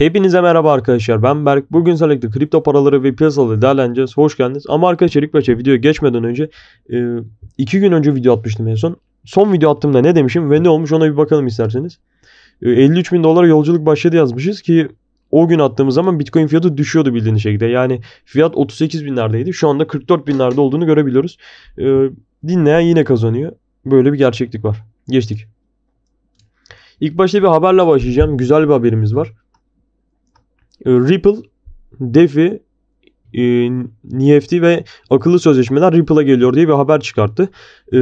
Hepinize merhaba arkadaşlar ben Berk. Bugün selekte kripto paraları ve piyasaları değerleneceğiz. Hoş geldiniz. Ama arkadaşlar ilk başta şey, videoya geçmeden önce e, iki gün önce video atmıştım en son. Son video attığımda ne demişim ve ne olmuş ona bir bakalım isterseniz. 53 e, bin dolara yolculuk başladı yazmışız ki o gün attığımız zaman bitcoin fiyatı düşüyordu bildiğiniz şekilde. Yani fiyat 38 binlerdeydi. Şu anda 44 binlerde olduğunu görebiliyoruz. E, dinleyen yine kazanıyor. Böyle bir gerçeklik var. Geçtik. İlk başta bir haberle başlayacağım. Güzel bir haberimiz var. E, Ripple, DeFi, e, NFT ve akıllı sözleşmeler Ripple'a geliyor diye bir haber çıkarttı. E,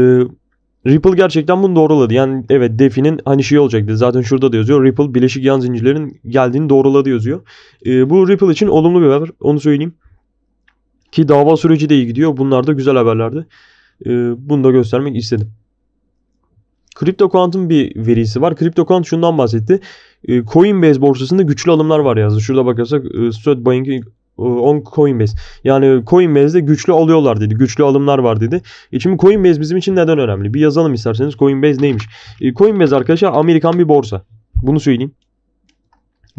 Ripple gerçekten bunu doğruladı. Yani evet DeFi'nin hani şey olacaktı. Zaten şurada da yazıyor. Ripple bileşik yan zincirlerin geldiğini doğruladı yazıyor. bu Ripple için olumlu bir haber. Onu söyleyeyim. Ki dava süreci de iyi gidiyor. Bunlar da güzel haberlerdi. bunu da göstermek istedim. CryptoQuant'ın bir verisi var. CryptoQuant şundan bahsetti. Ee, Coinbase borsasında güçlü alımlar var yazdı. Şurada bakarsak e, Stratbank e, on Coinbase. Yani Coinbase'de güçlü alıyorlar dedi. Güçlü alımlar var dedi. E şimdi Coinbase bizim için neden önemli? Bir yazalım isterseniz Coinbase neymiş? E, Coinbase arkadaşlar Amerikan bir borsa. Bunu söyleyeyim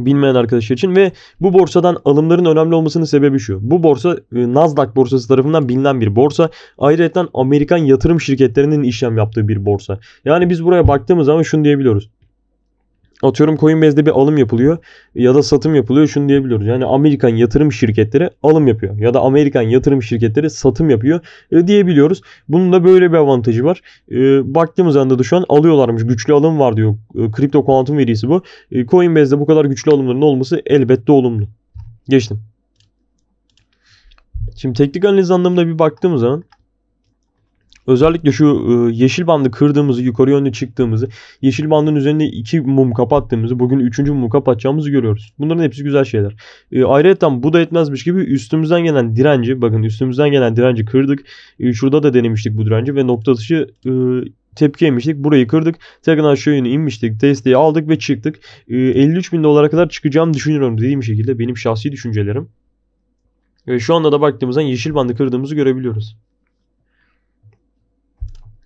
bilmeyen arkadaşlar için ve bu borsadan alımların önemli olmasının sebebi şu. Bu borsa e, Nasdaq borsası tarafından bilinen bir borsa. Ayrıca Amerikan yatırım şirketlerinin işlem yaptığı bir borsa. Yani biz buraya baktığımız zaman şunu diyebiliyoruz atıyorum Coinbase'de bir alım yapılıyor ya da satım yapılıyor şunu diyebiliyoruz. Yani Amerikan yatırım şirketleri alım yapıyor ya da Amerikan yatırım şirketleri satım yapıyor e, diyebiliyoruz. Bunun da böyle bir avantajı var. E, baktığımız anda da şu an alıyorlarmış güçlü alım var diyor. E, kripto kuantum verisi bu. E, Coinbase'de bu kadar güçlü alımların olması elbette olumlu. Geçtim. Şimdi teknik analiz anlamında bir baktığımız zaman Özellikle şu e, yeşil bandı kırdığımızı, yukarı yönde çıktığımızı, yeşil bandın üzerinde iki mum kapattığımızı, bugün üçüncü mumu kapatacağımızı görüyoruz. Bunların hepsi güzel şeyler. E, ayrıca bu da etmezmiş gibi üstümüzden gelen direnci, bakın üstümüzden gelen direnci kırdık. E, şurada da denemiştik bu direnci ve nokta atışı e, tepki yemiştik. Burayı kırdık. Tekrar aşağı yönü inmiştik. Desteği aldık ve çıktık. E, 53 bin dolara kadar çıkacağım düşünüyorum dediğim şekilde benim şahsi düşüncelerim. E, şu anda da baktığımızda yeşil bandı kırdığımızı görebiliyoruz.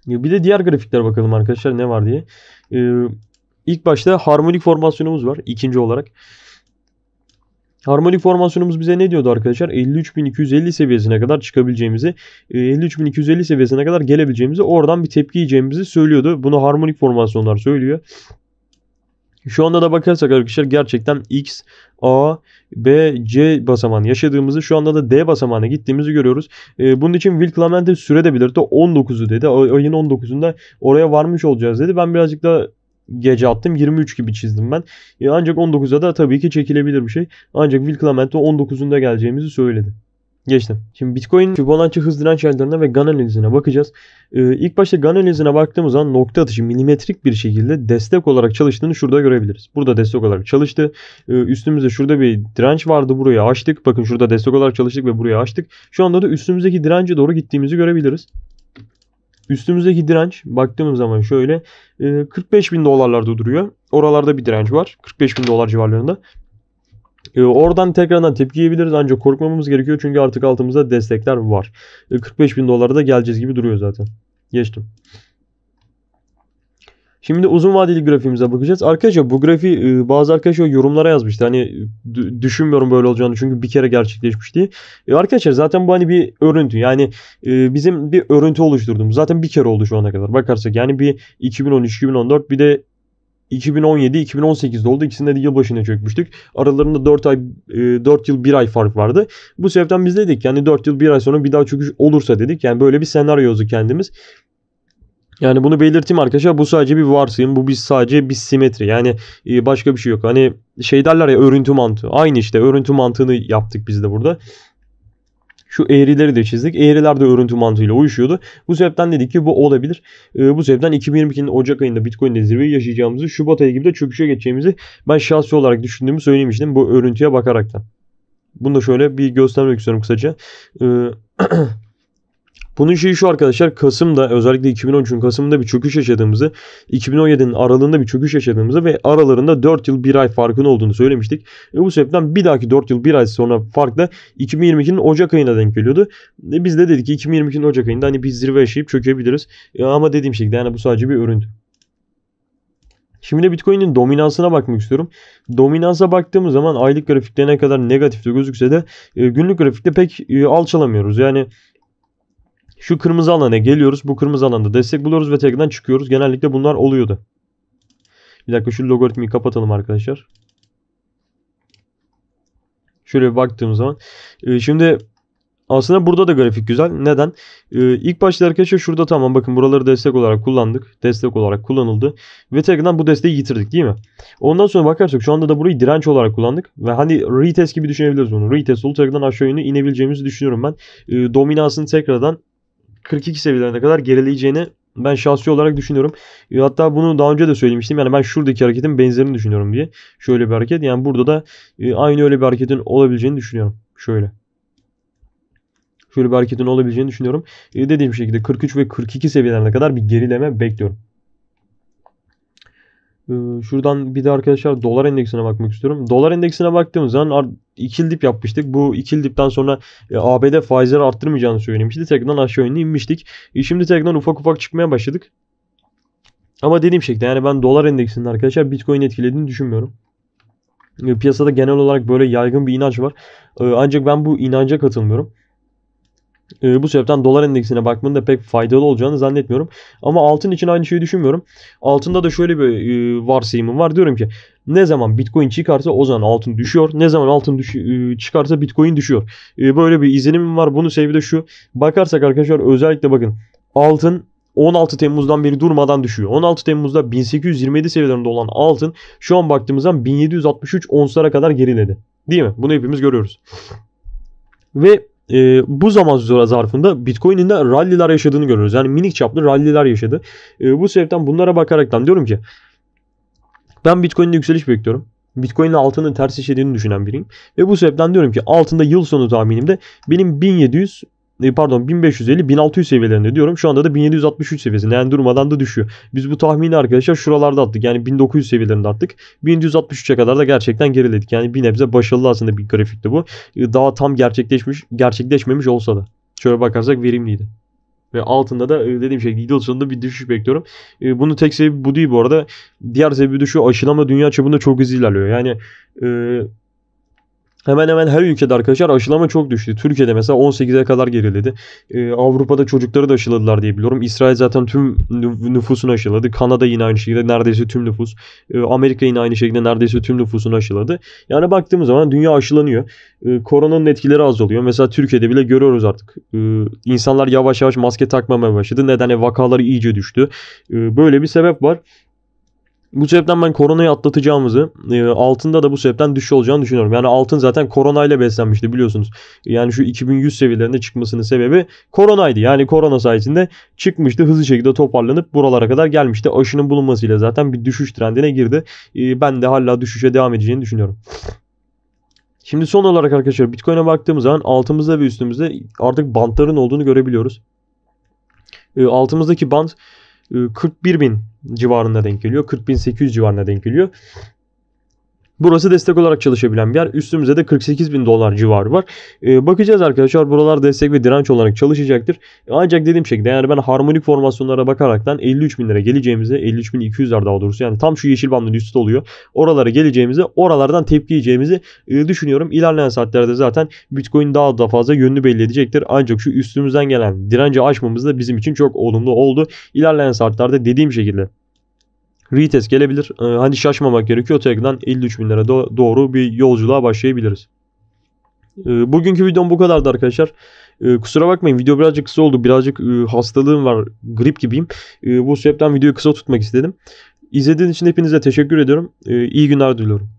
Bir de diğer grafiklere bakalım arkadaşlar ne var diye. Ee, ilk başta harmonik formasyonumuz var ikinci olarak. Harmonik formasyonumuz bize ne diyordu arkadaşlar? 53.250 seviyesine kadar çıkabileceğimizi, 53.250 e, seviyesine kadar gelebileceğimizi, oradan bir tepki yiyeceğimizi söylüyordu. Bunu harmonik formasyonlar söylüyor. Şu anda da bakarsak arkadaşlar gerçekten X, A, B, C basamağını yaşadığımızı şu anda da D basamağına gittiğimizi görüyoruz. E, bunun için Will Clemente süre de belirtti. 19'u dedi. Ayın 19'unda oraya varmış olacağız dedi. Ben birazcık da gece attım. 23 gibi çizdim ben. E, ancak 19'a da tabii ki çekilebilir bir şey. Ancak Will Clemente 19'unda geleceğimizi söyledi. Geçtim. Şimdi Bitcoin Fibonacci hız direnç aylarına ve GAN analizine bakacağız. Ee, ilk başta GAN analizine baktığımız zaman nokta atışı milimetrik bir şekilde destek olarak çalıştığını şurada görebiliriz. Burada destek olarak çalıştı. Ee, üstümüzde şurada bir direnç vardı buraya açtık. Bakın şurada destek olarak çalıştık ve buraya açtık. Şu anda da üstümüzdeki dirence doğru gittiğimizi görebiliriz. Üstümüzdeki direnç baktığımız zaman şöyle 45 e, bin dolarlarda duruyor. Oralarda bir direnç var. 45 bin dolar civarlarında. E, oradan tekrardan tepki yiyebiliriz ancak korkmamamız gerekiyor çünkü artık altımızda destekler var. E, ee, 45 bin dolara da geleceğiz gibi duruyor zaten. Geçtim. Şimdi uzun vadeli grafiğimize bakacağız. Arkadaşlar bu grafiği e, bazı arkadaşlar yorumlara yazmıştı. Hani düşünmüyorum böyle olacağını çünkü bir kere gerçekleşmişti. E arkadaşlar zaten bu hani bir örüntü. Yani e, bizim bir örüntü oluşturduğumuz zaten bir kere oldu şu ana kadar. Bakarsak yani bir 2013-2014 bir de 2017-2018'de oldu. İkisinde de yılbaşına çökmüştük. Aralarında 4 ay 4 e, yıl 1 ay fark vardı. Bu sebepten biz dedik yani 4 yıl 1 ay sonra bir daha çöküş olursa dedik. Yani böyle bir senaryo yazdık kendimiz. Yani bunu belirteyim arkadaşlar. Bu sadece bir varsayım. Bu biz sadece bir simetri. Yani e, başka bir şey yok. Hani şey derler ya örüntü mantığı. Aynı işte örüntü mantığını yaptık biz de burada. Şu eğrileri de çizdik. Eğriler de örüntü mantığıyla uyuşuyordu. Bu sebepten dedik ki bu olabilir. E, bu sebepten 2022'nin Ocak ayında Bitcoin'de zirveyi yaşayacağımızı, Şubat ayı gibi de çöküşe geçeceğimizi ben şahsi olarak düşündüğümü söylemiştim bu örüntüye bakaraktan. Bunu da şöyle bir göstermek istiyorum kısaca. E, Bunun şeyi şu arkadaşlar Kasım'da özellikle 2013'ün Kasım'da bir çöküş yaşadığımızı 2017'nin aralığında bir çöküş yaşadığımızı ve aralarında 4 yıl 1 ay farkın olduğunu söylemiştik. E bu sebepten bir dahaki 4 yıl 1 ay sonra fark da 2022'nin Ocak ayına denk geliyordu. E biz de dedik ki 2022'nin Ocak ayında hani biz zirve yaşayıp çökebiliriz. E ama dediğim şekilde yani bu sadece bir örüntü. Şimdi de Bitcoin'in dominansına bakmak istiyorum. Dominansa baktığımız zaman aylık grafikte ne kadar negatifte gözükse de e, günlük grafikte pek e, alçalamıyoruz. Yani şu kırmızı alana geliyoruz. Bu kırmızı alanda destek buluyoruz ve tekrardan çıkıyoruz. Genellikle bunlar oluyordu. Bir dakika şu logaritmayı kapatalım arkadaşlar. Şöyle bir baktığım zaman. Ee, şimdi aslında burada da grafik güzel. Neden? Ee, ilk başta arkadaşlar şurada tamam bakın buraları destek olarak kullandık. Destek olarak kullanıldı. Ve tekrardan bu desteği yitirdik değil mi? Ondan sonra bakarsak şu anda da burayı direnç olarak kullandık. Ve hani retest gibi düşünebiliriz bunu. Retest olup tekrardan aşağı yönlü inebileceğimizi düşünüyorum ben. Ee, dominansını tekrardan 42 seviyelerine kadar gerileyeceğini ben şahsi olarak düşünüyorum. E, hatta bunu daha önce de söylemiştim. Yani ben şuradaki hareketin benzerini düşünüyorum diye. Şöyle bir hareket. Yani burada da e, aynı öyle bir hareketin olabileceğini düşünüyorum. Şöyle. Şöyle bir hareketin olabileceğini düşünüyorum. E, dediğim şekilde 43 ve 42 seviyelerine kadar bir gerileme bekliyorum. Ee, şuradan bir de arkadaşlar dolar endeksine bakmak istiyorum. Dolar endeksine baktığımız zaman ikil dip yapmıştık. Bu ikil dipten sonra e, ABD faizleri arttırmayacağını söylemişti. Tekrardan aşağı yönlü inmiştik. E, şimdi tekrardan ufak ufak çıkmaya başladık. Ama dediğim şekilde yani ben dolar endeksinin arkadaşlar Bitcoin etkilediğini düşünmüyorum. E, piyasada genel olarak böyle yaygın bir inanç var. Ancak ben bu inanca katılmıyorum. E, bu sebepten dolar endeksine bakmanın da pek faydalı olacağını zannetmiyorum. Ama altın için aynı şeyi düşünmüyorum. Altında da şöyle bir e, varsayımım var. Diyorum ki ne zaman Bitcoin çıkarsa o zaman altın düşüyor. Ne zaman altın düş e, çıkarsa Bitcoin düşüyor. E, böyle bir izlenimim var. Bunun sebebi de şu. Bakarsak arkadaşlar özellikle bakın. Altın 16 Temmuz'dan beri durmadan düşüyor. 16 Temmuz'da 1827 seviyelerinde olan altın şu an baktığımızda 1763 onslara kadar geriledi. Değil mi? Bunu hepimiz görüyoruz. Ve e, bu zaman zarfında Bitcoin'in de ralliler yaşadığını görüyoruz. Yani minik çaplı ralliler yaşadı. E, bu sebepten bunlara bakaraktan diyorum ki ben Bitcoin'de yükseliş bekliyorum. Bitcoin'in altının ters işlediğini düşünen biriyim. Ve bu sebepten diyorum ki altında yıl sonu tahminimde benim 1700 pardon 1550-1600 seviyelerinde diyorum. Şu anda da 1763 seviyesinde yani durmadan da düşüyor. Biz bu tahmini arkadaşlar şuralarda attık. Yani 1900 seviyelerinde attık. 1763'e kadar da gerçekten geriledik. Yani bir nebze başarılı aslında bir grafikti bu. Ee, daha tam gerçekleşmiş gerçekleşmemiş olsa da. Şöyle bakarsak verimliydi. Ve altında da e, dediğim şekilde yıl sonunda bir düşüş bekliyorum. E, bunun tek sebebi bu değil bu arada. Diğer sebebi de şu aşılama dünya çapında çok hızlı ilerliyor. Yani e, Hemen hemen her ülkede arkadaşlar aşılama çok düştü. Türkiye'de mesela 18'e kadar geriledi. Ee, Avrupa'da çocukları da aşıladılar diye biliyorum. İsrail zaten tüm nüfusunu aşıladı. Kanada yine aynı şekilde neredeyse tüm nüfus. Ee, Amerika yine aynı şekilde neredeyse tüm nüfusunu aşıladı. Yani baktığımız zaman dünya aşılanıyor. Ee, koronanın etkileri az oluyor. Mesela Türkiye'de bile görüyoruz artık. Ee, insanlar yavaş yavaş maske takmamaya başladı. Nedeni vakaları iyice düştü. Ee, böyle bir sebep var. Bu sebepten ben koronayı atlatacağımızı, e, altında da bu sebepten düşüş olacağını düşünüyorum. Yani altın zaten koronayla beslenmişti biliyorsunuz. Yani şu 2100 seviyelerinde çıkmasının sebebi koronaydı. Yani korona sayesinde çıkmıştı hızlı şekilde toparlanıp buralara kadar gelmişti. Aşının bulunmasıyla zaten bir düşüş trendine girdi. E, ben de hala düşüşe devam edeceğini düşünüyorum. Şimdi son olarak arkadaşlar Bitcoin'e baktığımız zaman altımızda ve üstümüzde artık bantların olduğunu görebiliyoruz. E, altımızdaki bant 41 bin civarında denk geliyor. 40.800 civarında denk geliyor. Burası destek olarak çalışabilen bir yer. Üstümüzde de 48 bin dolar civarı var. Ee, bakacağız arkadaşlar buralar destek ve direnç olarak çalışacaktır. Ancak dediğim şekilde yani ben harmonik formasyonlara bakaraktan 53 bin lira geleceğimize 53 bin 200'ler daha doğrusu yani tam şu yeşil bandın üstü oluyor. Oralara geleceğimize oralardan tepki yiyeceğimizi e, düşünüyorum. İlerleyen saatlerde zaten Bitcoin daha da fazla yönünü belli edecektir. Ancak şu üstümüzden gelen direnci aşmamız da bizim için çok olumlu oldu. İlerleyen saatlerde dediğim şekilde retest gelebilir. E, hani şaşmamak gerekiyor. Tekrardan 53 bin lira do doğru bir yolculuğa başlayabiliriz. E, bugünkü videom bu kadardı arkadaşlar. E, kusura bakmayın video birazcık kısa oldu. Birazcık e, hastalığım var. Grip gibiyim. E, bu sebepten videoyu kısa tutmak istedim. İzlediğiniz için hepinize teşekkür ediyorum. E, iyi günler diliyorum.